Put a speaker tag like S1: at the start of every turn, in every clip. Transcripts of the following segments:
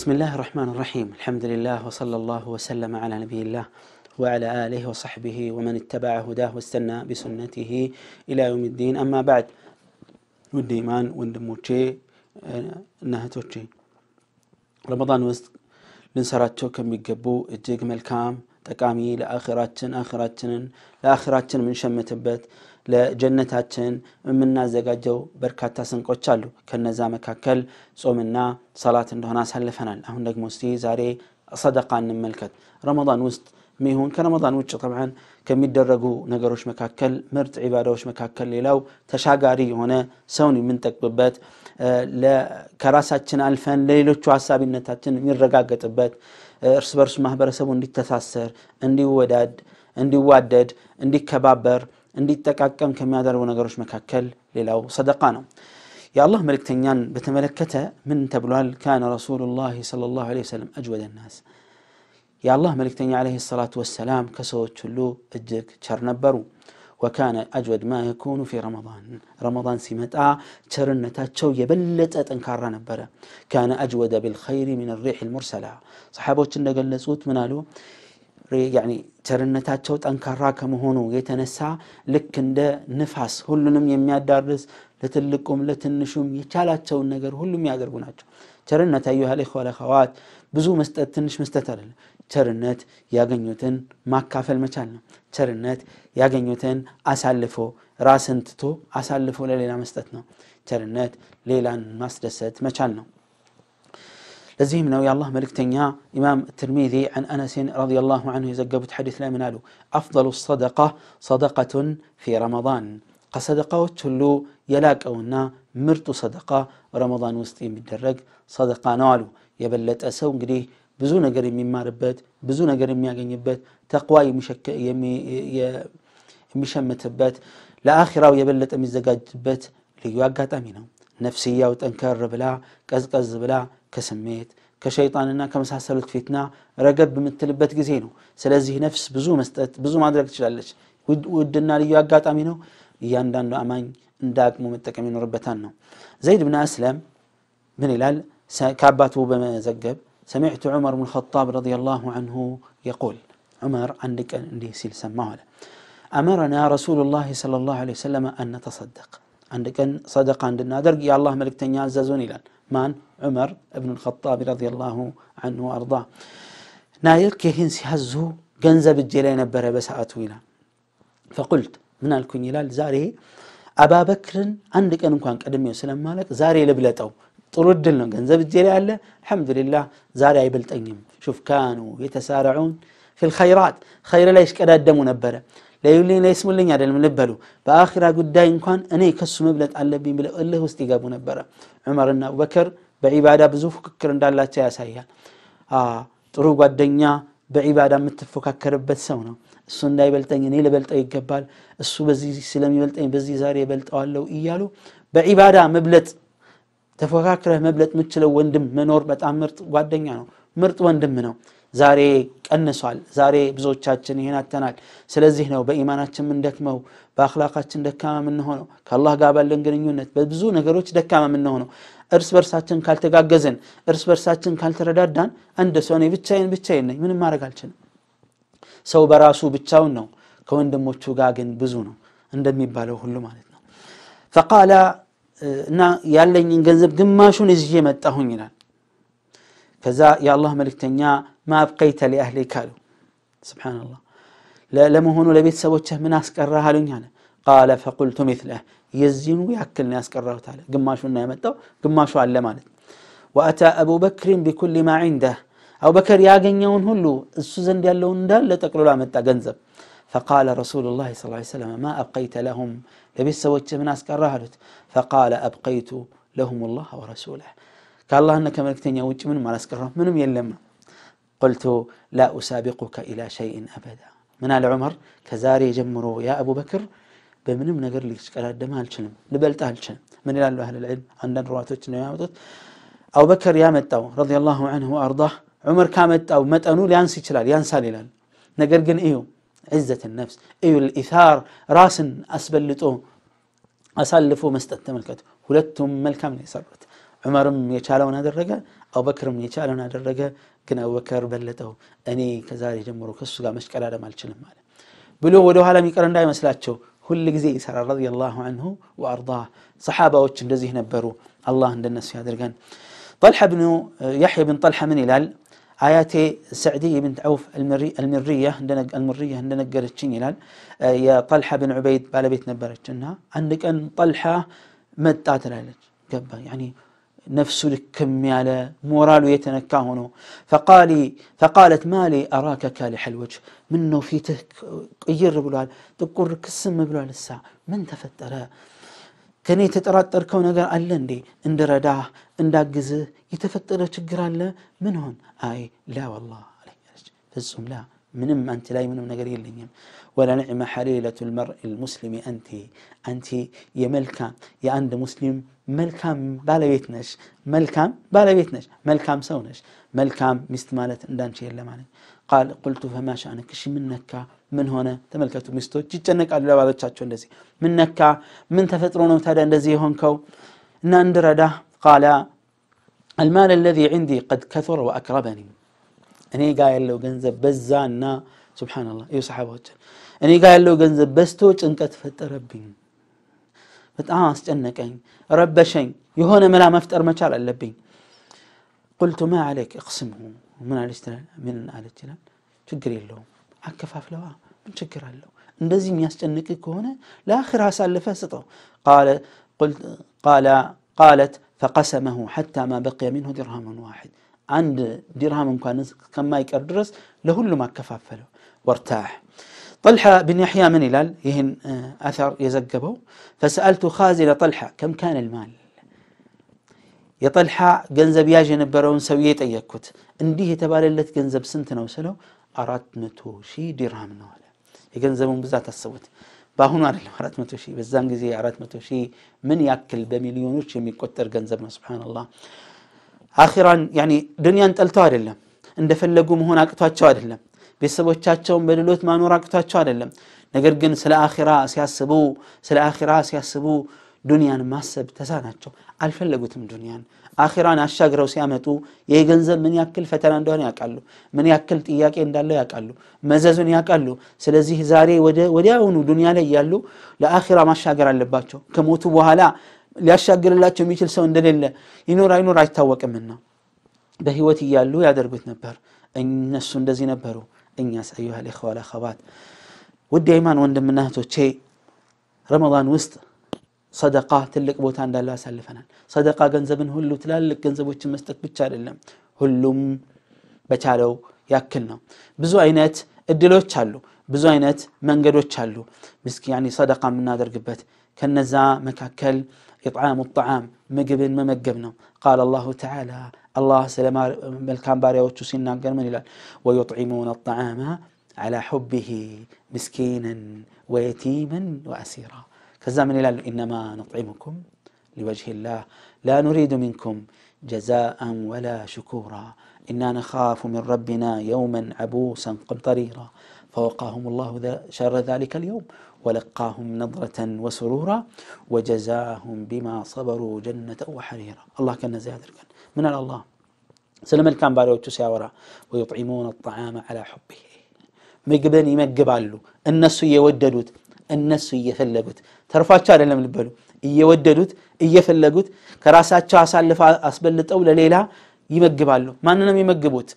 S1: بسم الله الرحمن الرحيم الحمد لله وصلى الله وسلم على نبي الله وعلى آله وصحبه ومن اتبع هداه واستنى بسنته إلى يوم الدين أما بعد ውድ ኢማን ወንድሞቼ እና እህቶቼ ረመዳን ውስጥ ልንሰራቸው ከሚገቡ እጅግ መልካም ጠቃሚ ለአራችን አራችንን ለአራችን የምንሸምትበት ለጀነታችን የምናዘጋጀው በርካታ ስንቆች አሉ። ከነዛ መካከል ጾምና ሰላት እንደሆነ አሳልፈናል። አሁን ደግሞ እስቲ ዛሬ ሰደቃ እንመልከት። ረመን ውስጥ ميهون كان رمضان وجه طبعا كم يدرجو نجروش مكاكل مرت عبادة وش مكاكل ليلو تشاجاري هنا سوني من تكببات آه، لا كراساتنا الفن ليلو شو عصابي نتاتن من رجاجة تبات ارس برس ما برسبون لتتاسر عندي وداد عندي وادد عندي كبابر عندي تكاكم كم يدرجو نجروش مكاكل ليلو صدقانا يا الله ملك تنيان بتملكته من تبلوال كان رسول الله صلى الله عليه وسلم أجود الناس የአላህ መልእክተኛ ዓለይሂ ሰላቱ ወሰላም ከሰዎች ሁሉ እጅግ ቸር ነበሩ። ወካነ አጅወድ ማ የኩኑ ፊ ረመዳን ረመዳን ሲመጣ ቸርነታቸው የበለጠ ጠንካራ ነበረ። ካነ አጅወደ ቢልኸይሪ ሚን ሪሕ ልሙርሰላ ሰሓቦች እንደገለጹት ምን አሉ? ቸርነታቸው ጠንካራ ከመሆኑ የተነሳ ልክ እንደ ንፋስ ሁሉንም የሚያዳርስ ለትልቁም ለትንሹም የቻላቸውን ነገር ሁሉም ያደርጉ ናቸው። ቸርነት አዩሃ ልኢኽዋ ወለኸዋት ብዙ መስጠት ትንሽ መስጠት አይደለም። ቸርነት ያገኙትን ማካፈል መቻል ነው ቸርነት ያገኙትን አሳልፎ ራስን ትቶ አሳልፎ ለሌላ መስጠት ነው ቸርነት ሌላን ማስደሰት መቻል ነው لزيم يا الله ملك تنيا إمام الترمذي عن أنس رضي الله عنه يزقبت حديث لا منالو أفضل الصدقة صدقة في رمضان قصدقة تلو يلاك أونا مرت صدقة رمضان وسط يمدرج صدقة نالو يبلت أسو قديه ብዙ ነገር የሚማርበት ብዙ ነገር የሚያገኝበት ተቅዋ የሚሸምትበት ለአኺራው የበለጠ የሚዘጋጅበት ልዩ አጋጣሚ ነው። ነፍስያው ጠንከር ብላ ቀዝቀዝ ብላ ከስሜት ከሸይጣንና ከመሳሰሉት ፊትና ረገብ በምትልበት ጊዜ ነው። ስለዚህ ነፍስ ብዙ መስጠት ብዙ ማድረግ ትችላለች። ውድና ልዩ አጋጣሚ ነው። እያንዳንዱ አማኝ እንደ አቅሙ መጠቀም ይኖርበታል ነው። ዘይድ ብን አስለም ምን ይላል? ከአባቱ በመዘገብ سمعت عمر بن الخطاب رضي الله عنه يقول عمر عندك عندي سلسمة أمرنا رسول الله صلى الله عليه وسلم أن نتصدق عندك صدق عند النادر يا الله ملك تنيا زازوني لان مان عمر بن الخطاب رضي الله عنه وأرضاه نايل كهين سيهزو ገንዘብ እጄ ላይ ነበረ فقلت من ፈቁልት ምን زاري أبا بكر عندك አንድ ቀን እንኳን ቀድሜው ስለማለቅ ዛሬ ጥሩ እድል ነው። ገንዘብ እጄ ላይ አለ፣ አልሐምዱሊላህ ዛሬ አይበልጠኝም። ሹፍ ካኑ የተሳረዑን ፊል ኸይራት ኸይር ላይ ይሽቀዳደሙ ነበረ። ለዩልኝ ለይስሙልኝ አይደለም ልበሉ። በአኺራ ጉዳይ እንኳን እኔ ከሱ መብለጥ አለብኝ ብለው እልህ ውስጥ ይገቡ ነበረ። ዑመርና አቡበከር በዒባዳ ብዙ ፉክክር እንዳላቸው ያሳያል። ጥሩ ጓደኛ በዒባዳ የምትፎካከርበት ሰው ነው። እሱ እንዳይበልጠኝ እኔ ልበልጠው ይገባል፣ እሱ በዚህ ስለሚበልጠኝ በዚህ ዛሬ እበልጠዋለሁ እያሉ በዒባዳ መብለጥ ተፎካክረህ መብለጥ የምችለው ወንድም መኖር በጣም ምርጥ ጓደኛ ነው፣ ምርጥ ወንድም ነው። ዛሬ ቀንሷል። ዛሬ ብዙዎቻችን ይሄን አተናል። ስለዚህ ነው በኢማናችን ምንደክመው፣ በአክላካችን ደካማ የምንሆነው፣ ከአላህ ጋር ባለን ግንኙነት በብዙ ነገሮች ደካማ የምንሆነው። እርስ በርሳችን ካልተጋገዝን፣ እርስ በርሳችን ካልተረዳዳን፣ አንድ ሰው እኔ ብቻዬን ብቻዬን ነኝ፣ ምንም ማድረግ አልችልም። ሰው በራሱ ብቻውን ነው፣ ከወንድሞቹ ጋር ግን ብዙ ነው እንደሚባለው ሁሉ ማለት ነው። ፈቃላ እና ያለኝን ገንዘብ ግማሹን እዝዤ መጣሁኝ ይላል ከዛ የአላህ መልእክተኛ ማብቀይተ ሊአህሊክ አሉ ስብናላህ ለመሆኑ ለቤተሰቦችህ ምን አስቀራህ አሉኝ አለ ቃለ ፈቁልቱ ሚትለህ የዚህኑ ያክል ነው ያስቀራሁት አለ ግማሹና ያመጣው ግማሹ አለ ማለት ወአታ አቡበክሪን ቢኩል ማ ዒንደህ አቡበከር ያገኘውን ሁሉ እሱ ዘንድ ያለውን እንዳለ ጠቅልሎ አመጣ ገንዘብ فقال رسول الله صلى الله عليه وسلم ما أبقيت لهم لبس سويت من أسكار رهلت فقال أبقيت لهم الله ورسوله قال الله أنك ملكتين يوج من مال أسكار منهم يلم قلت لا أسابقك إلى شيء أبدا من آل عمر كزاري جمرو يا أبو بكر بمنم نقر لك شكرا الدم هالشلم نبلت هالشلم من إلى أهل العلم عندنا رواتوش نيامتوت أبو بكر يا متو رضي الله عنه وأرضاه عمر كامت أو متأنو ليانسي شلال ليانسال إلال نقر قن إيو عزة النفس أي الإثار راس أسبلتو أسلفو مستت ملكت ولدتم ملكة من يسبت عمرم يشالون هذا الرجاء أو من يشالون هذا الرجاء كنا وكر بلته أني كزاري جمرو كسو مشكلة على مال شنم ماله بلو ودوها لم يكرن دائما سلاتشو كل جزي سر رضي الله عنه وأرضاه صحابة وتشن رزيه نبرو الله عند الناس في هذا الرجاء طلحة بن يحيى بن طلحة من إلال آياتي سعدية بنت عوف المري المرية عندنا المرية عندنا قرتشين يلال آه، يا طلحة بن عبيد بالبيت نبرتشنها عندك أن طلحة መጣት ትላለች ገባ ያኒ ነፍሱ ልክም ያለ ሞራሉ የተነካ ሆኖ ፈቃሊ ፈቃለት ማሊ አራከ ካሊሕ ልወጅ ምን ነው ፊትህ ቅይር ብሏል ጥቁር ክስም ብሏል እሳ ምን ተፈጠረ ከእኔ የተጠራጠርከው ነገር አለ እንዴ እንድረዳህ እንዳግዝህ የተፈጠረ ችግር አለ ምን ሆን አይ ላ ወላህ አለኛለች ፍጹም ላ ምንም አንቺ ላይ ምንም ነገር የለኝም ወላ ንዕመ ሐሊለቱ ልመርኢ ልሙስሊም አንቲ አንቲ የመልካም የአንድ ሙስሊም መልካም ባለቤት ነሽ መልካም ባለቤት ነሽ መልካም ሰው ነሽ መልካም ሚስት ማለት እንዳንቺ የለ ማለት قال قلت فما شأنك شي منك من هنا تملكت ميستو جيتنك على بعض تشاتشو اندزي منك من تفترون وتادا اندزي هونكو ناندردا قال المال الذي عندي قد كثر وأكربني أني قايل لو غنز بزانا سبحان الله يو صحابوت أني قايل لو غنز بستو انك تفت ربين فتعاس جنك ربشين يهون ملا مفتر مشال اللبين قلت ما عليك اقسمه من آل جلال من آል ጅላል ችግር የለውም አከፋፍለዋ ምን ችግር አለው እንደዚህ የሚያስጨንቅ ከሆነ ለአኺር አሳልፈ ስጠው ቃለት ፈቀሰመሁ ሐታ ማ በቅየ ሚንሁ ድርሃሙን ዋሕድ አንድ ዲርሃም እንኳን ከማይቀር ድረስ ለሁሉም አከፋፈለው ወርታሕ طلحة بن يحيى من هلال يهن أثر يزقبه فسألت خازن طلحة كم كان المال يطلحة جنزب ياجن برون سويت أيكوت عندي تبالي لت جنزب سنتنا وسلو أرات متو شي درهم نوالا يجنزبون بزات الصوت باهون على أرات متو شي بزان جزي أرات متو من يأكل بمليون وشي مي كتر جنزبنا سبحان الله أخيرا يعني دنيا أنت التوار إلا عند فلقوم هنا كتوا التوار إلا تشاتشون بدلوت ما نورا كتوا التوار نقرقن سلا آخرا سياسبو سلا آخرا سياسبو ዱንያን ማሰብ ተሳናቸው። አልፈለጉትም ዱንያን። አኺራን አሻግረው ሲያመጡ ይህ ገንዘብ ምን ያክል ፈተና እንደሆነ ያውቃሉ። ምን ያክል ጥያቄ እንዳለው ያውቃሉ። መዘዙን ያውቃሉ። ስለዚህ ዛሬ ወዲያውኑ ዱንያ ላይ ያሉ ለአኺራ ማሻገር አለባቸው። ከሞቱ በኋላ ሊያሻግርላቸው የሚችል ሰው እንደሌለ ይኖር አይኖር አይታወቅምና በህይወት እያሉ ያደርጉት ነበር። እነሱ እንደዚህ ነበሩ። እኛስ አዩሃ ልኢኽዋ ወል አኸዋት፣ ውድ የኢማን ወንድምና እህቶቼ ውስጥ صدقة تلك بوتان دالا سلفنا صدقة جنزبن هلو تلالك جنزب وشم مستك بتشار اللهم هلوم بتشارو ياكلنا بزو عينات الدلو تشالو بزو منجرو تشالو مسك يعني صدقة من نادر قبت كنزا مكاكل إطعام الطعام مجب ما قال الله تعالى الله سلام ملكان باريا وتشسين ناقر من الله ويطعمون الطعام على حبه مسكينا ويتيما وأسيرا ከዛ ምን ይላሉ ኢነማ ንጥዒሙኩም ሊወጅህ ላህ ላ ኑሪዱ جزاء ولا شكورا إنا نخاف من ربنا يوما عبوسا قمطريرا فوقاهم الله شر ذلك اليوم ولقاهم نظرة وسرورا وجزاهم بما صبروا جنة وحريرا الله كان زيادة من الله سلم الكام بارو تساورا ويطعمون الطعام على حبه مقبني مقبالو الناس يوددوت እነሱ እየፈለጉት ተርፏቸው አይደለም ልበሉ እየወደዱት እየፈለጉት ከራሳቸው አሳልፈ አስበልጠው ለሌላ ይመግባሉ። ማንንም ይመግቡት፣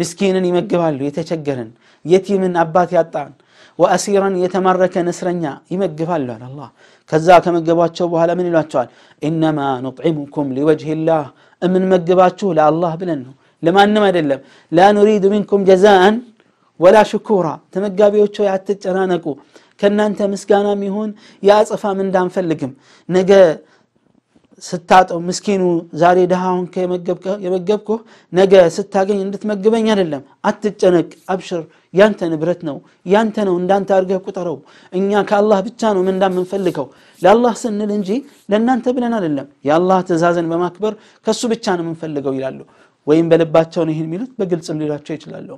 S1: ምስኪንን ይመግባሉ፣ የተቸገረን የቲምን፣ አባት ያጣን፣ ወአሲራን የተማረከን እስረኛ ይመግባሉ። አላህ ከዛ ከመገቧቸው በኋላ ምን ይሏቸዋል? ኢነማ ኑጥዒሙኩም ሊወጅሂላህ እምንመግባችሁ ለአላህ ብለን ነው፣ ለማንም አይደለም። ላ ኑሪዱ ሚንኩም ጀዛአን ወላ ሽኩራ ተመጋቢዎች አትጨናነቁ ከእናንተ ምስጋና ይሁን የአጽፋም እንዳንፈልግም ነገ ስታጠው ምስኪኑ ዛሬ ድሃውን የመገብኩ ነገ ስታገኝ እንድትመግበኝ አይደለም። አትጨነቅ፣ አብሽር፣ ያንተ ንብረት ነው፣ ያንተ ነው፣ እንዳንተ አድርገህ ቁጠረው። እኛ ከአላህ ብቻ ነው ምንዳ የምንፈልገው ለአላህ ስንል እንጂ ለእናንተ ብለን አይደለም። የአላህ ትእዛዝን በማክበር ከሱ ብቻ ነው የምንፈልገው ይላሉ። ወይም በልባቸው ነው ይህን የሚሉት በግልጽም ሊሏቸው ይችላሉ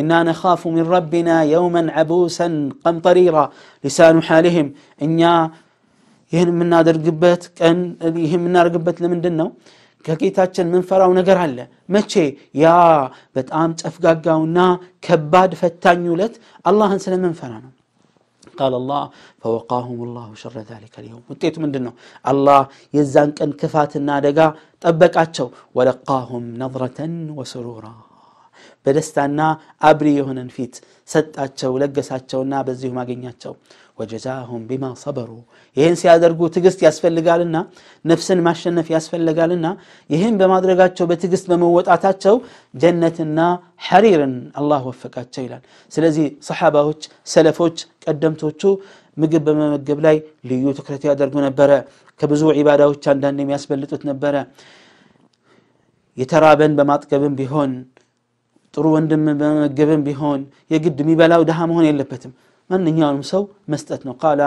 S1: እና ነኻፉ ሚን ረቢና የውመን አቡሰን ቀምጠሪራ ሊሳኑ ሓሊህም እኛ ይህን የምናደርግበት ቀን ይህ የምናደርግበት ለምንድን ነው ከጌታችን ምንፈራው ነገር አለ መቼ ያ በጣም ጨፍጋጋውና ከባድ ፈታኝ ዕለት አላህን ስለምንፈራ ነው قال الله فوقاهم الله شر ذلك اليوم وتيت من دنو الله يزان كن كفات النادقة طبق أتشو ولقاهم نظرة وسرورا بدستنا أبريهن فيت ست أتشو لقس أتشو نابزيهما قنيا أتشو ወጀዛሁም ቢማ ሰበሩ ይህን ሲያደርጉ ትግስት ያስፈልጋልና ነፍስን ማሸነፍ ያስፈልጋልና ይህን በማድረጋቸው በትግስት በመወጣታቸው ጀነትና ሐሪርን አላህ ወፈቃቸው ይላል ስለዚህ ሰሓባዎች ሰለፎች ቀደምቶቹ ምግብ በመመገብ ላይ ልዩ ትኩረት ያደርጉ ነበረ ከብዙ ዒባዳዎች አንዳንድ የሚያስበልጡት ነበረ የተራበን በማጥገብም ቢሆን ጥሩ ወንድም በመመገብም ቢሆን የግድ የሚበላው ድሃ መሆን የለበትም من ሰው መስጠት ነው قال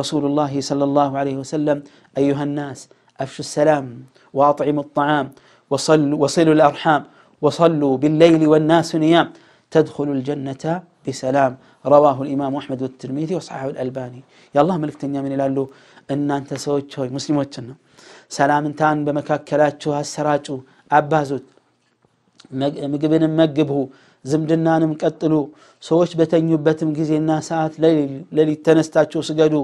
S1: رسول الله صلى الله عليه وسلم أيها الناس أفشوا السلام وأطعموا الطعام وصلوا وصلوا الأرحام وصلوا بالليل والناس نيام تدخل الجنة بسلام رواه الإمام أحمد والترمذي وصححه الألباني يا الله ملك من لالو أن أنت سويت شوي مسلموتنا سلام انتان بمكاكلاتشو هالسراجو أبازوت مقبن مقبهو ዝምድናንም ቀጥሉ ሰዎች በተኙበትም ጊዜና ሰዓት ሌሊት ተነስታችሁ ስገዱ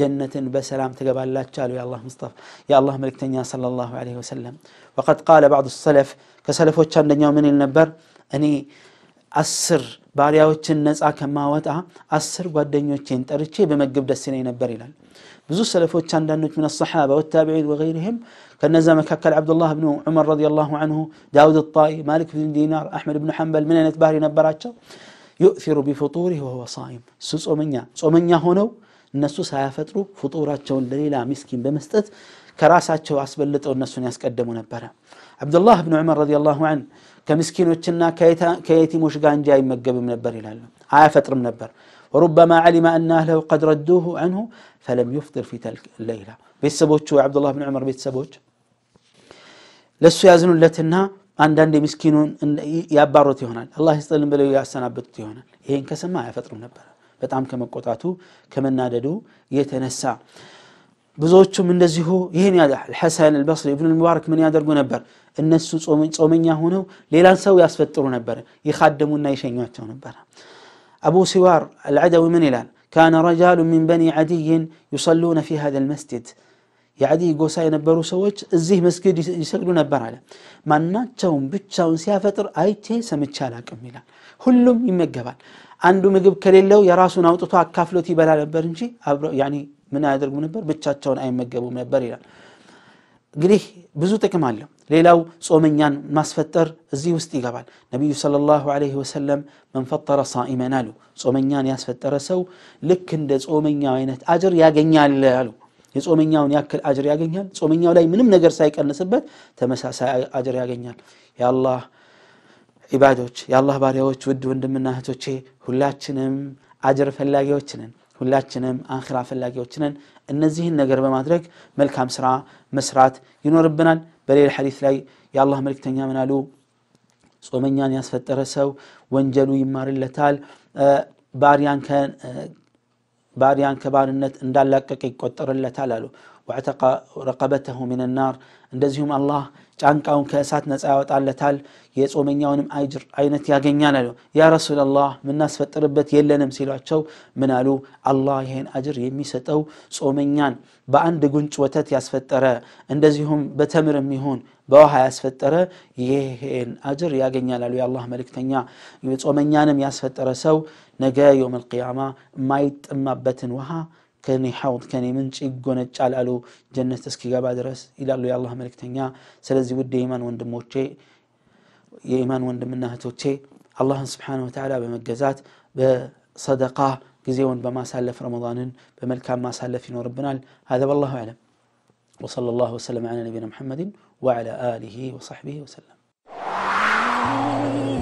S1: ጀነትን በሰላም ትገባላችሁ አሉ የአላህ ሙስጠፋ የአላህ መልእክተኛ ሰለላሁ ዐለይሂ ወሰለም ወቀድ ቃለ ባዕዱ ሰለፍ ከሰለፎች አንደኛው ምን ይል ነበር እኔ አስር ባሪያዎችን ነፃ ከማወጣ አስር ጓደኞቼን ጠርቼ በመግብ ደስ ይለኝ ነበር ይላል ብዙ ሰለፎች አንዳንዶች ምን ሰሓባ ወታቢዒን ወገይሪህም ከነዛ መካከል አብዱላህ ብኑ ዑመር ረዲየላሁ አንሁ ዳውድ ጣይ ማሊክ ብን ዲናር አሕመድ ብኑ ሐንበል ምን አይነት ባህሪ ነበራቸው ዩእሲሩ ቢፍጡሪህ ወሁወ ሳኢም እሱ ጾመኛ ጾመኛ ሆነው እነሱ ሳያፈጥሩ ፍጡራቸውን ለሌላ ምስኪን በመስጠት كراسات شو أسبل لتو نسون يسقدمو نبرة عبد الله بن عمر رضي الله عنه كمسكين وشنا كيتا كيتي مش قان جاي مقب من نبر إلى فترة من نبر وربما علم أن أهله قد ردوه عنه فلم يفطر في تلك الليلة بيسبوتش عبد الله بن عمر بيتسبوتش لسو يازنوا لتنا عند عندي مسكينون ان يابارتي هنا الله يستلم بلو ياسنا بتي هنا هي انكسم ما يفطر من نبر بتعم كم قطعته كم نادو يتنسى بزوجهم من نزهو يهن يا الحسن البصري ابن المبارك من يادر نبر الناس صومين هونو ليلا نسو يسفترون نبر يخدمون نيشين يعتون نبر أبو سوار العدوي من إلان كان رجال من بني عدي يصلون في هذا المسجد يا عدي قوسا ينبروا سويت الزه مسجد يسجدوا نبر على ما ناتشون بتشون سيافتر أي تي سمتشالا كميلا هلهم يمجبال عنده مجب كليلو يراسون أو تطاع كافلو تي بلا نبرنجي يعني ምን አያደርጉም ነበር? ብቻቸውን አይመገቡም ነበር ይላል። እንግዲህ ብዙ ጥቅም አለው። ሌላው ጾመኛን ማስፈጠር እዚህ ውስጥ ይገባል። ነቢዩ ሰለላሁ ዐለይሂ ወሰለም መንፈጠረ ሳኢመን አሉ፣ ጾመኛን ያስፈጠረ ሰው ልክ እንደ ጾመኛው አይነት አጅር ያገኛል አሉ። የጾመኛውን ያክል አጅር ያገኛል። ጾመኛው ላይ ምንም ነገር ሳይቀንስበት ተመሳሳይ አጅር ያገኛል። የአላህ ዒባዶች፣ የአላህ ባሪያዎች፣ ውድ ወንድምና እህቶቼ ሁላችንም አጅር ፈላጊዎች ነን። ሁላችንም አኺራ ፈላጊዎችንን እነዚህን ነገር በማድረግ መልካም ስራ መስራት ይኖርብናል በሌላ ሐዲስ ላይ የአላህ መልክተኛ ምን አሉ ጾመኛን ያስፈጠረ ሰው ወንጀሉ ይማርለታል ባሪያን ከባርነት እንዳላቀቀ ይቆጠርለታል አሉ ወዕተቀ ረቀበተሁ ሚን ናር እንደዚሁም አላህ ጫንቃውን ከእሳት ነፃ ያወጣለታል የጾመኛውንም አጅር አይነት ያገኛል አሉ ያ ረሱላላህ የምናስፈጥርበት የለንም ሲሏቸው ምን አሉ አላህ ይህን አጅር የሚሰጠው ጾመኛን በአንድ ጉንጭ ወተት ያስፈጠረ እንደዚሁም በተምርም ይሁን በውሃ ያስፈጠረ ይህን አጅር ያገኛል አሉ የአላህ መልእክተኛ ጾመኛንም ያስፈጠረ ሰው ነገ የውም አልቅያማ የማይጠማበትን ውሃ ከኔ ሐውድ ከኔ ምንጭ ይጎነጫል አሉ ጀነት እስኪገባ ድረስ ይላሉ የአላህ መልእክተኛ ስለዚህ ውድ የኢማን ወንድሞቼ የኢማን ወንድምና እህቶቼ አላህን ስብሓን ወተዓላ በመገዛት በሰደቃ ጊዜውን በማሳለፍ ረመዳንን በመልካም ማሳለፍ ይኖርብናል هذا والله أعلم وصلى الله وسلم على نبينا محمد وعلى آله وصحبه وسلم